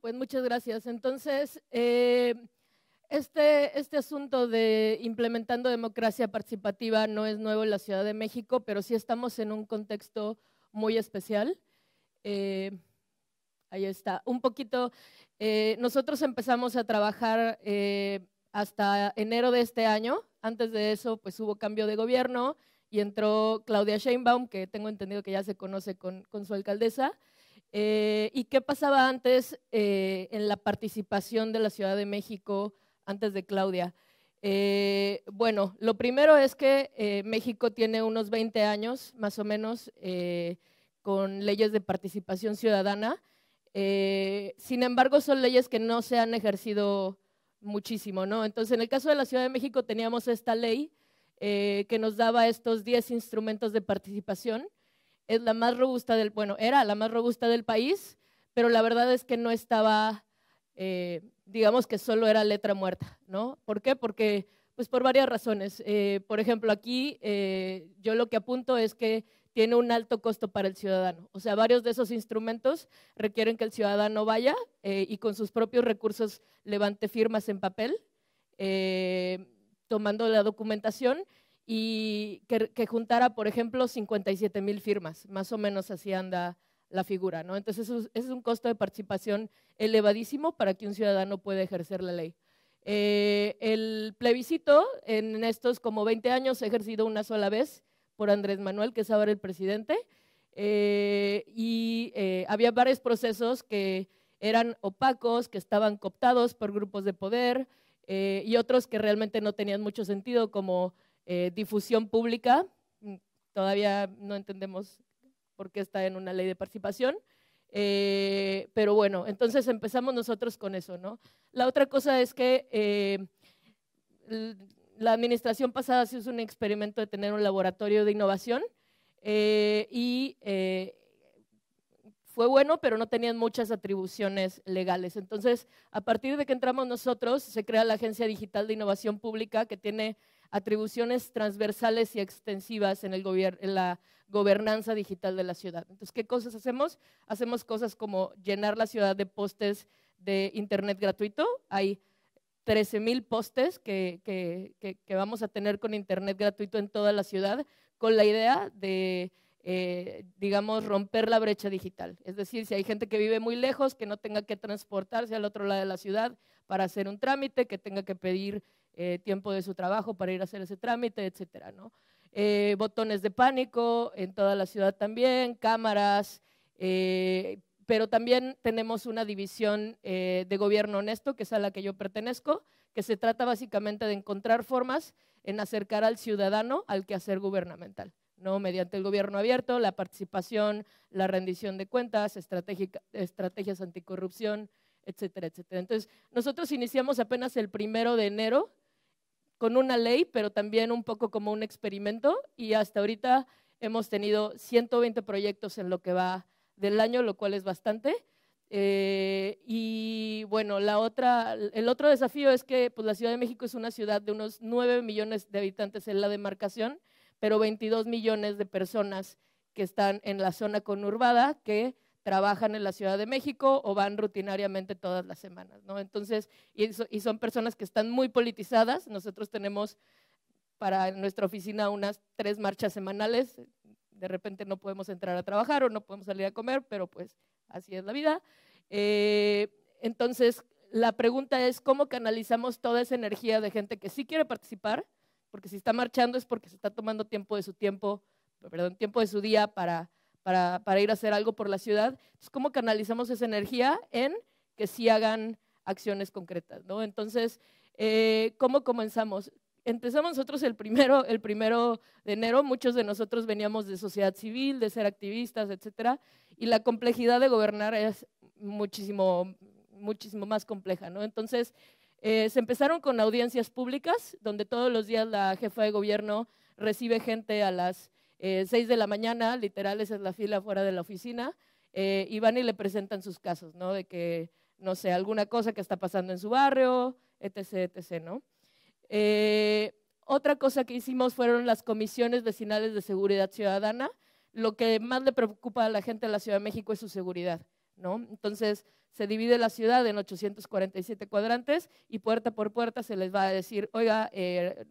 Pues muchas gracias. Entonces, eh, este, este asunto de implementando democracia participativa no es nuevo en la Ciudad de México, pero sí estamos en un contexto muy especial. Eh, ahí está. Un poquito, eh, nosotros empezamos a trabajar hasta enero de este año. Antes de eso, pues hubo cambio de gobierno y entró Claudia Sheinbaum, que tengo entendido que ya se conoce con, con su alcaldesa. Eh, ¿Y qué pasaba antes eh, en la participación de la Ciudad de México antes de Claudia? Eh, bueno, lo primero es que México tiene unos 20 años más o menos con leyes de participación ciudadana. sin embargo, son leyes que no se han ejercido muchísimo, ¿no? Entonces, en el caso de la Ciudad de México teníamos esta ley que nos daba estos 10 instrumentos de participación es la más robusta del, bueno, era la más robusta del país, pero la verdad es que no estaba, eh, digamos que solo era letra muerta, ¿no? ¿Por qué? Porque, pues por varias razones. Eh, por ejemplo, aquí eh, yo lo que apunto es que tiene un alto costo para el ciudadano. O sea, varios de esos instrumentos requieren que el ciudadano vaya y con sus propios recursos levante firmas en papel, tomando la documentación y que, juntara, por ejemplo, 57 mil firmas, más o menos así anda la figura, ¿no? Entonces, eso es, un costo de participación elevadísimo para que un ciudadano pueda ejercer la ley. Eh, el plebiscito en estos como 20 años ha ejercido una sola vez por Andrés Manuel, que es ahora el presidente, eh, y eh, había varios procesos que eran opacos, que estaban cooptados por grupos de poder y otros que realmente no tenían mucho sentido, como eh, difusión pública, mm, todavía no entendemos por qué está en una ley de participación, eh, pero bueno, entonces empezamos nosotros con eso, ¿no? La otra cosa es que eh, la administración pasada se hizo un experimento de tener un laboratorio de innovación y fue bueno, pero no tenían muchas atribuciones legales. Entonces, a partir de que entramos nosotros, se crea la Agencia Digital de Innovación Pública que tiene atribuciones transversales y extensivas en, el en la gobernanza digital de la ciudad. Entonces, ¿qué cosas hacemos? Hacemos cosas como llenar la ciudad de postes de internet gratuito. Hay 13.000 postes que, vamos a tener con internet gratuito en toda la ciudad, con la idea de, eh, digamos, romper la brecha digital. Es decir, si hay gente que vive muy lejos, que no tenga que transportarse al otro lado de la ciudad para hacer un trámite, que tenga que pedir eh, tiempo de su trabajo para ir a hacer ese trámite, etcétera, ¿no? Eh, botones de pánico en toda la ciudad también, cámaras, eh, pero también tenemos una división de gobierno honesto, que es a la que yo pertenezco, que se trata básicamente de encontrar formas en acercar al ciudadano al quehacer gubernamental, ¿no? mediante el gobierno abierto, la participación, la rendición de cuentas, estrategias anticorrupción, etcétera, etcétera. Entonces, nosotros iniciamos apenas el primero de enero con una ley, pero también un poco como un experimento y hasta ahorita hemos tenido 120 proyectos en lo que va del año, lo cual es bastante. Eh, y bueno, la otra, el otro desafío es que pues, la Ciudad de México es una ciudad de unos 9 millones de habitantes en la demarcación, pero 22 millones de personas que están en la zona conurbada, que trabajan en la Ciudad de México o van rutinariamente todas las semanas, ¿no? Entonces, y, son personas que están muy politizadas. Nosotros tenemos para nuestra oficina unas tres marchas semanales. De repente no podemos entrar a trabajar o no podemos salir a comer, pero pues así es la vida. Eh, entonces, la pregunta es cómo canalizamos toda esa energía de gente que sí quiere participar, porque si está marchando es porque se está tomando tiempo de su tiempo, perdón, tiempo de su día para para, ir a hacer algo por la ciudad. es ¿cómo canalizamos esa energía en que sí hagan acciones concretas? ¿no? Entonces, eh, ¿cómo comenzamos? Empezamos nosotros el primero, el primero de enero, muchos de nosotros veníamos de sociedad civil, de ser activistas, etcétera, y la complejidad de gobernar es muchísimo, muchísimo más compleja, ¿no? Entonces, eh, se empezaron con audiencias públicas, donde todos los días la jefa de gobierno recibe gente a las eh, 6 de la mañana, literal, esa es la fila fuera de la oficina, eh, y van y le presentan sus casos, ¿no? De que, no sé, alguna cosa que está pasando en su barrio, etc., etc., ¿no? Eh, otra cosa que hicimos fueron las comisiones vecinales de seguridad ciudadana. Lo que más le preocupa a la gente de la Ciudad de México es su seguridad, ¿no? Entonces, se divide la ciudad en 847 cuadrantes y puerta por puerta se les va a decir, oiga, eh,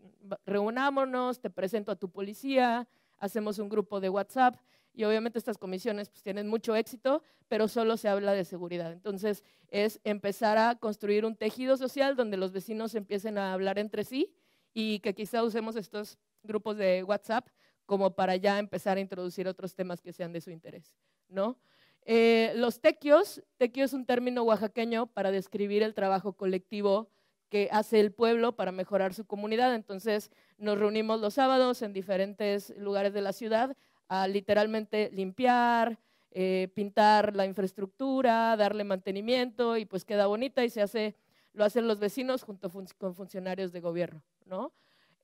reunámonos, te presento a tu policía, hacemos un grupo de WhatsApp y obviamente estas comisiones pues, tienen mucho éxito, pero solo se habla de seguridad. Entonces es empezar a construir un tejido social donde los vecinos empiecen a hablar entre sí y que quizá usemos estos grupos de WhatsApp como para ya empezar a introducir otros temas que sean de su interés, ¿no? Eh, los tequios, tequio es un término oaxaqueño para describir el trabajo colectivo que hace el pueblo para mejorar su comunidad. Entonces nos reunimos los sábados en diferentes lugares de la ciudad a literalmente limpiar, eh, pintar la infraestructura, darle mantenimiento y pues queda bonita y se hace, lo hacen los vecinos junto con funcionarios de gobierno, ¿no?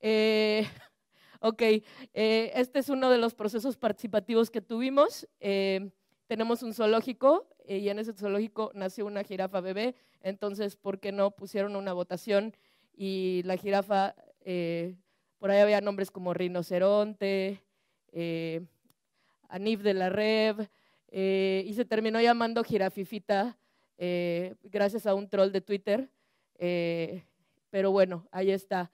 Eh, ok, eh, este es uno de los procesos participativos que tuvimos. tenemos un zoológico eh, y en ese zoológico nació una jirafa bebé, entonces, ¿por qué no pusieron una votación? Y la jirafa, eh, por ahí había nombres como rinoceronte, eh, Anif de la Rev, y se terminó llamando jirafifita gracias a un troll de Twitter, pero bueno, ahí está.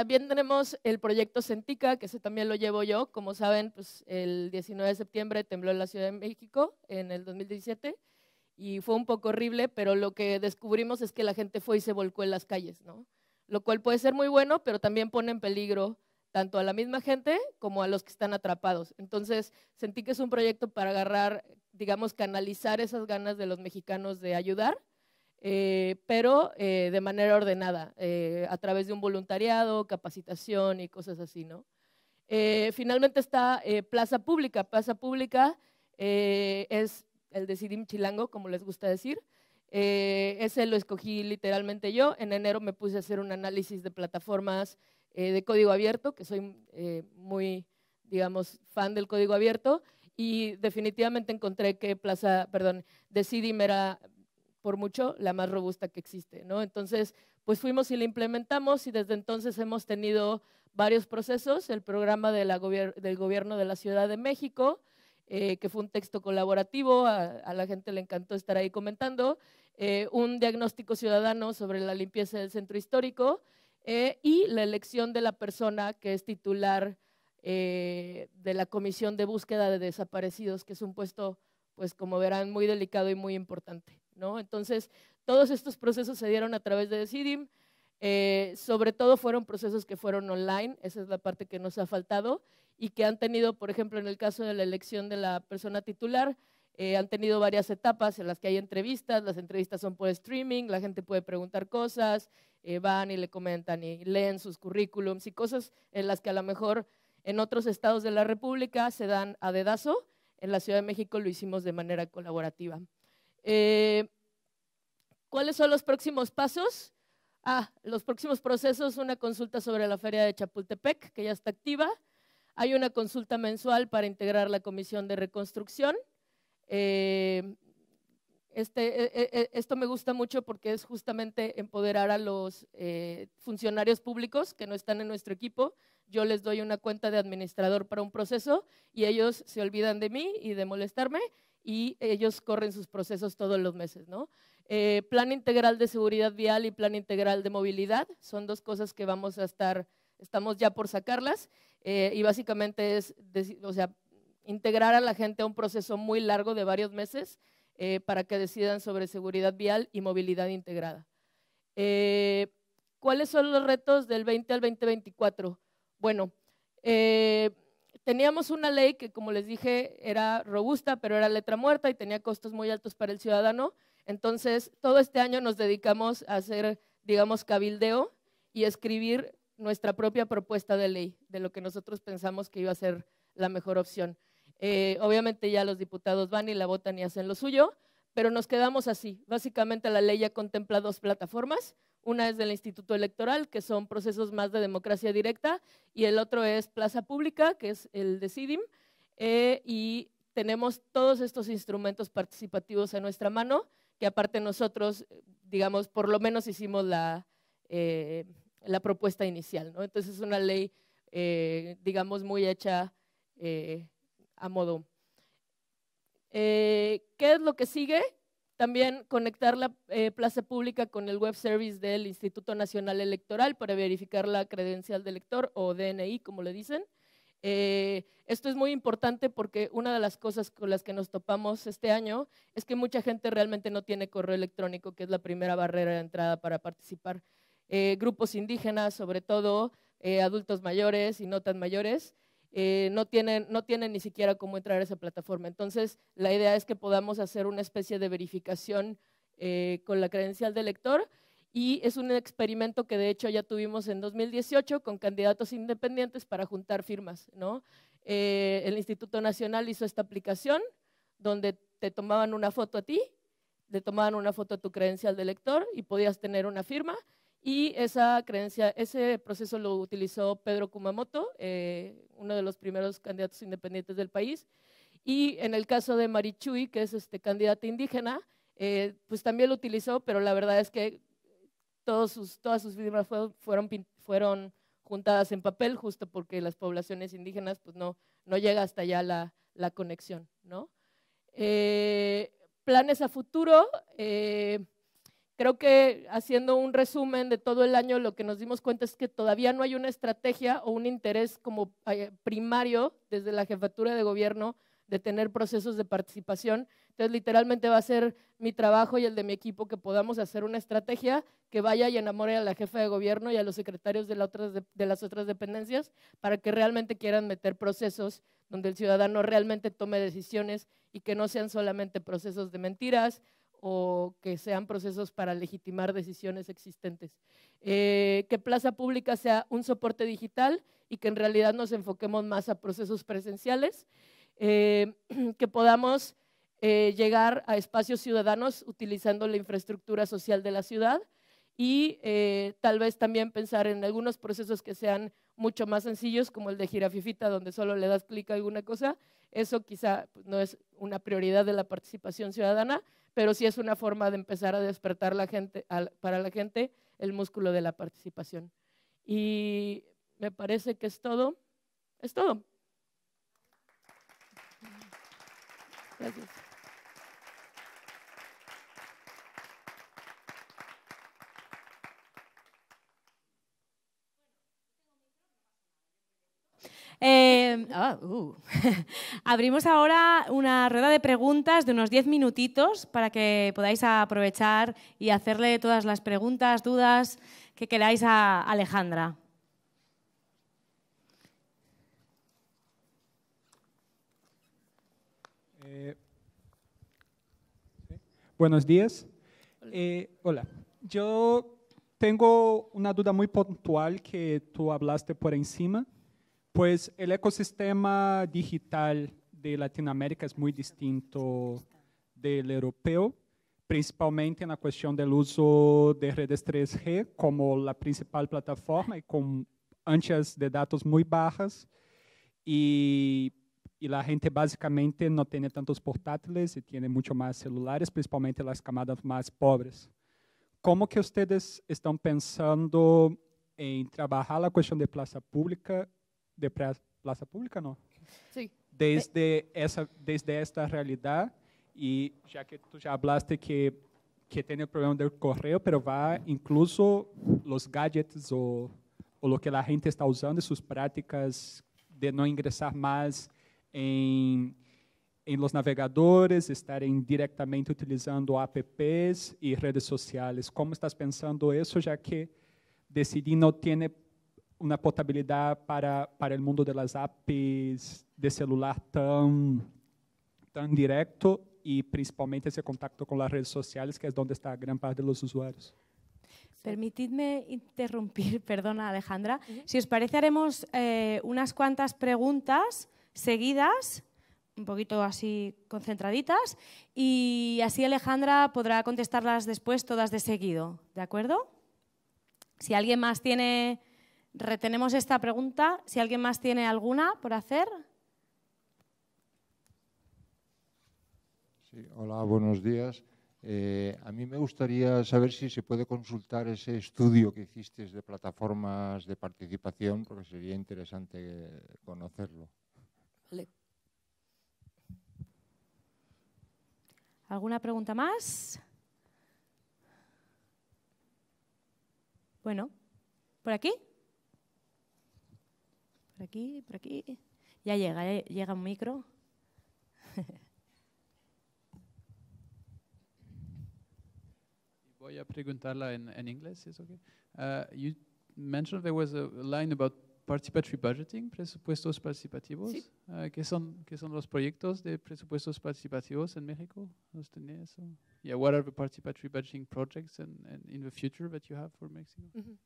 También tenemos el proyecto Sentica, que ese también lo llevo yo. Como saben, pues el 19 de septiembre tembló en la Ciudad de México en el 2017 y fue un poco horrible, pero lo que descubrimos es que la gente fue y se volcó en las calles, ¿no? Lo cual puede ser muy bueno, pero también pone en peligro tanto a la misma gente como a los que están atrapados. Entonces, sentí es un proyecto para agarrar, digamos, canalizar esas ganas de los mexicanos de ayudar eh, pero eh, de manera ordenada, eh, a través de un voluntariado, capacitación y cosas así, ¿no? finalmente está Plaza Pública. Plaza Pública es el Decidim Chilango, como les gusta decir. ese lo escogí literalmente yo. En enero me puse a hacer un análisis de plataformas de código abierto, que soy muy, digamos, fan del código abierto y definitivamente encontré que Plaza, perdón, Decidim era por mucho la más robusta que existe, ¿no? Entonces, pues fuimos y la implementamos y desde entonces hemos tenido varios procesos, el programa del gobierno de la Ciudad de México, eh, que fue un texto colaborativo, a, la gente le encantó estar ahí comentando, eh, un diagnóstico ciudadano sobre la limpieza del centro histórico eh, y la elección de la persona que es titular de la Comisión de Búsqueda de Desaparecidos, que es un puesto pues como verán, muy delicado y muy importante. ¿no? Entonces, todos estos procesos se dieron a través de Decidim. Eh, sobre todo fueron procesos que fueron online, esa es la parte que nos ha faltado, y que han tenido, por ejemplo, en el caso de la elección de la persona titular, eh, han tenido varias etapas en las que hay entrevistas, las entrevistas son por streaming, la gente puede preguntar cosas, eh, van y le comentan y leen sus currículums y cosas en las que a lo mejor en otros estados de la República se dan a dedazo en la Ciudad de México lo hicimos de manera colaborativa. Eh, ¿Cuáles son los próximos pasos? Ah, los próximos procesos, una consulta sobre la feria de Chapultepec, que ya está activa. Hay una consulta mensual para integrar la comisión de reconstrucción. Eh, este, eh, eh, eh, esto me gusta mucho porque es justamente empoderar a los funcionarios públicos que no están en nuestro equipo. Yo les doy una cuenta de administrador para un proceso y ellos se olvidan de mí y de molestarme y ellos corren sus procesos todos los meses. plan integral de seguridad vial y plan integral de movilidad son dos cosas que vamos a estar, estamos ya por sacarlas y básicamente es, o sea, integrar a la gente a un proceso muy largo de varios meses eh, para que decidan sobre seguridad vial y movilidad integrada. Eh, ¿Cuáles son los retos del 20 al 2024? Bueno, eh, teníamos una ley que, como les dije, era robusta, pero era letra muerta y tenía costos muy altos para el ciudadano. Entonces, todo este año nos dedicamos a hacer, digamos, cabildeo y escribir nuestra propia propuesta de ley, de lo que nosotros pensamos que iba a ser la mejor opción. Eh, obviamente ya los diputados van y la votan y hacen lo suyo, pero nos quedamos así. Básicamente la ley ya contempla dos plataformas. Una es del Instituto Electoral, que son procesos más de democracia directa, y el otro es Plaza Pública, que es el de CIDIM. Eh, y tenemos todos estos instrumentos participativos en nuestra mano, que aparte nosotros, digamos, por lo menos hicimos la, eh, la propuesta inicial. Entonces es una ley, digamos, muy hecha a modo. Eh, ¿Qué es lo que sigue? También conectar la eh, plaza pública con el web service del Instituto Nacional Electoral para verificar la credencial del elector o DNI, como le dicen. Eh, esto es muy importante porque una de las cosas con las que nos topamos este año es que mucha gente realmente no tiene correo electrónico, que es la primera barrera de entrada para participar. grupos indígenas, sobre todo, adultos mayores y no tan mayores, eh, no, tienen, ni siquiera cómo entrar a esa plataforma. Entonces, la idea es que podamos hacer una especie de verificación eh, con la credencial de lector y es un experimento que de hecho ya tuvimos en 2018 con candidatos independientes para juntar firmas. ¿no? Eh, el Instituto Nacional hizo esta aplicación donde te tomaban una foto a ti, te tomaban una foto a tu credencial de lector y podías tener una firma y esa creencia, ese proceso lo utilizó Pedro Kumamoto, eh, uno de los primeros candidatos independientes del país. Y en el caso de marichui que es este candidata indígena, eh, pues también lo utilizó, pero la verdad es que todos sus, todas sus firmas fueron, fueron, juntadas en papel, justo porque las poblaciones indígenas pues no, no llega hasta allá la, la conexión. ¿no? Eh, planes a futuro. Creo que haciendo un resumen de todo el año, lo que nos dimos cuenta es que todavía no hay una estrategia o un interés como eh, primario desde la jefatura de gobierno de tener procesos de participación. Entonces, literalmente va a ser mi trabajo y el de mi equipo que podamos hacer una estrategia que vaya y enamore a la jefa de gobierno y a los secretarios de, de las otras dependencias para que realmente quieran meter procesos donde el ciudadano realmente tome decisiones y que no sean solamente procesos de mentiras, o que sean procesos para legitimar decisiones existentes. Eh, que Plaza Pública sea un soporte digital y que en realidad nos enfoquemos más a procesos presenciales, eh, que podamos eh, llegar a espacios ciudadanos utilizando la infraestructura social de la ciudad y tal vez también pensar en algunos procesos que sean mucho más sencillos, como el de Girafifita, donde solo le das clic a alguna cosa. Eso quizá pues, no es una prioridad de la participación ciudadana, pero sí es una forma de empezar a despertar la gente, para la gente el músculo de la participación. Y me parece que es todo. Es todo. Gracias. Em, ah, uh. Abrimos ahora una rueda de preguntas de unos 10 minutitos para que podáis aprovechar y hacerle todas las preguntas, dudas que queráis a Alejandra. Eh, buenos días. Eh, hola. Yo tengo una duda muy puntual que tú hablaste por encima pues el ecosistema digital de Latinoamérica es muy distinto del europeo, principalmente en la cuestión del uso de redes 3G como la principal plataforma y con anchas de datos muy bajas. Y, la gente básicamente no tiene tantos portátiles y tiene mucho más celulares, principalmente las camadas más pobres. ¿Cómo que ustedes están pensando en trabajar la cuestión de plaza pública de praça pública, não? Sim. Desde essa, desde esta realidade e já que tu já hablaste que que tem o problema do correio, pero vai incluso os gadgets ou o que a gente está usando, suas práticas de não ingressar mais em em los navegadores, estarem diretamente utilizando apps e redes sociais. Como estás pensando isso, já que decidir não ter una portabilidad para, para mundo mundo las apps de celular tan tan directo y principalmente ese contacto con las redes sociales, que es donde está gran parte de los usuarios. Permitidme interrumpir, perdona Alejandra. Si os parece, haremos eh, unas cuantas preguntas seguidas, un poquito así concentraditas, y así Alejandra podrá contestarlas después todas de seguido, ¿de acuerdo? Si alguien más tiene Retenemos esta pregunta. Si alguien más tiene alguna por hacer. Sí, hola, buenos días. Eh, a mí me gustaría saber si se puede consultar ese estudio que hiciste de plataformas de participación, porque sería interesante conocerlo. ¿Alguna pregunta más? Bueno, ¿por aquí? por aquí, por aquí. Ya llega, llega un micro. Voy a preguntarla en, en inglés, ¿es okay? Uh, you mentioned there was a line about participatory budgeting, presupuestos participativos. Sí. Uh, ¿qué, son, ¿Qué son los proyectos de presupuestos participativos en México? ¿Los eso? Yeah, what are the participatory budgeting projects and, in the future that you have for Mexico? Mm -hmm.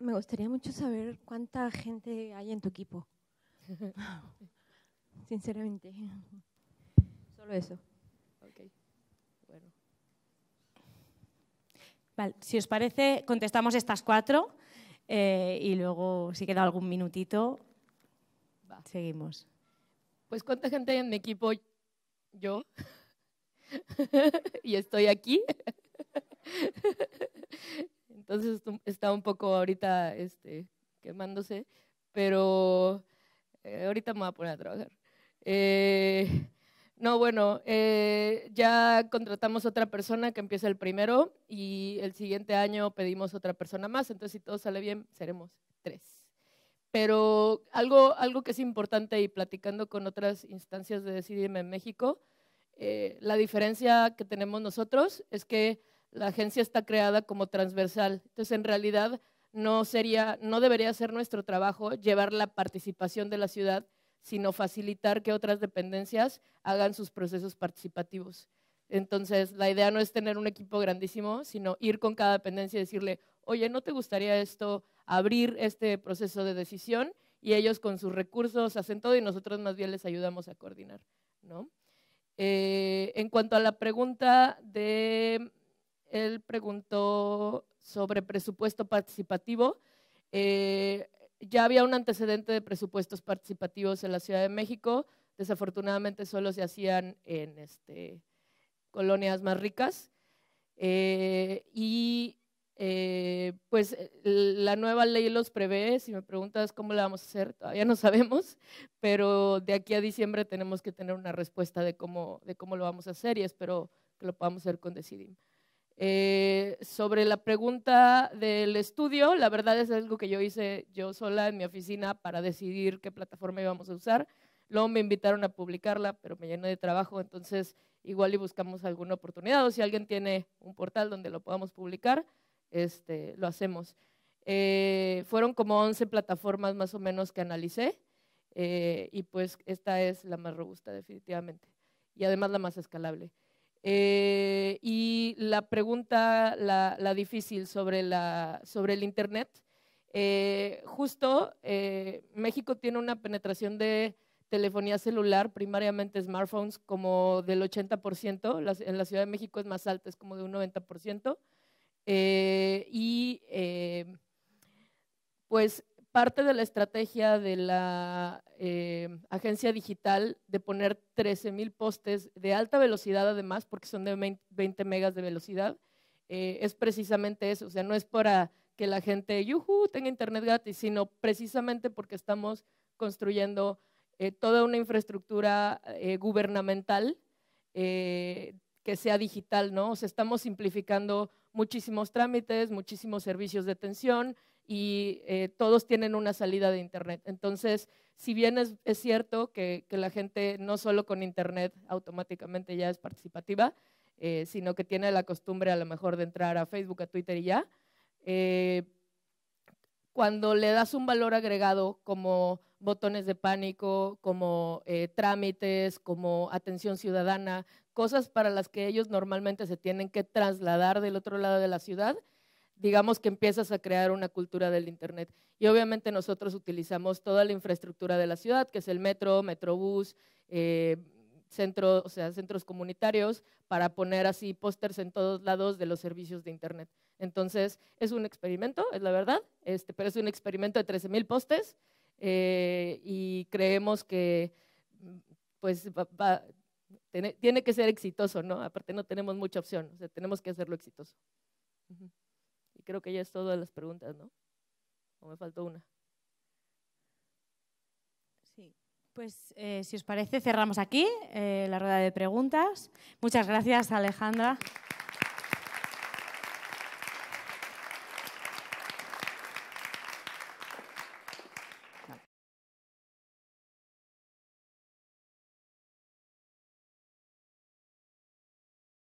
me gustaría mucho saber cuánta gente hay en tu equipo. Sinceramente. Solo eso. Bueno. si os parece, contestamos estas cuatro eh, y luego, si queda algún minutito, seguimos. Pues, ¿cuánta gente hay en mi equipo? Yo. y estoy aquí. Entonces está un poco ahorita este, quemándose, pero eh, ahorita me voy a poner a trabajar. Eh, no, bueno, eh, ya contratamos otra persona que empieza el primero y el siguiente año pedimos otra persona más, entonces si todo sale bien, seremos tres. Pero algo, algo que es importante y platicando con otras instancias de decidirme en México, la diferencia que tenemos nosotros es que la agencia está creada como transversal. Entonces, en realidad, no, sería, no debería ser nuestro trabajo llevar la participación de la ciudad, sino facilitar que otras dependencias hagan sus procesos participativos. Entonces, la idea no es tener un equipo grandísimo, sino ir con cada dependencia y decirle, oye, ¿no te gustaría esto, abrir este proceso de decisión? Y ellos con sus recursos hacen todo y nosotros más bien les ayudamos a coordinar. ¿no? Eh, en cuanto a la pregunta de él preguntó sobre presupuesto participativo. Eh, ya había un antecedente de presupuestos participativos en la Ciudad de México. Desafortunadamente solo se hacían en este, colonias más ricas. Eh, y eh, pues la nueva ley los prevé, si me preguntas cómo lo vamos a hacer, todavía no sabemos, pero de aquí a diciembre tenemos que tener una respuesta de cómo, de cómo lo vamos a hacer y espero que lo podamos hacer con Decidim. Eh, sobre la pregunta del estudio, la verdad es algo que yo hice yo sola en mi oficina para decidir qué plataforma íbamos a usar. Luego me invitaron a publicarla, pero me llené de trabajo, entonces igual y buscamos alguna oportunidad o si alguien tiene un portal donde lo podamos publicar, este, lo hacemos. Eh, fueron como 11 plataformas más o menos que analicé eh, y pues esta es la más robusta definitivamente y además la más escalable. Eh, y la pregunta, la, difícil sobre, la, sobre el Internet. Eh, justo, eh, México tiene una penetración de telefonía celular, primariamente smartphones, como del 80%. en la Ciudad de México es más alta, es como de un 90%. y pues parte de la estrategia de la eh, agencia digital de poner 13.000 postes de alta velocidad además, porque son de 20 megas de velocidad, eh, es precisamente eso, o sea, no es para que la gente, tenga internet gratis, sino precisamente porque estamos construyendo eh, toda una infraestructura gubernamental que sea digital, ¿no? O sea, estamos simplificando muchísimos trámites, muchísimos servicios de atención, y eh, todos tienen una salida de Internet. Entonces, si bien es, cierto que, la gente no solo con Internet automáticamente ya es participativa, eh, sino que tiene la costumbre a lo mejor de entrar a Facebook, a Twitter y ya, eh, cuando le das un valor agregado como botones de pánico, como trámites, como atención ciudadana, cosas para las que ellos normalmente se tienen que trasladar del otro lado de la ciudad, digamos que empiezas a crear una cultura del Internet. Y obviamente nosotros utilizamos toda la infraestructura de la ciudad, que es el metro, metrobús, eh, centros, o sea, centros comunitarios, para poner así pósters en todos lados de los servicios de Internet. Entonces, es un experimento, es la verdad, este, pero es un experimento de 13.000 postes eh, y creemos que pues tiene, que ser exitoso, ¿no? Aparte no tenemos mucha opción, o sea, tenemos que hacerlo exitoso creo que ya es todas las preguntas, ¿no? ¿O me faltó una? Sí. Pues eh, si os parece, cerramos aquí eh, la rueda de preguntas. Muchas gracias, Alejandra.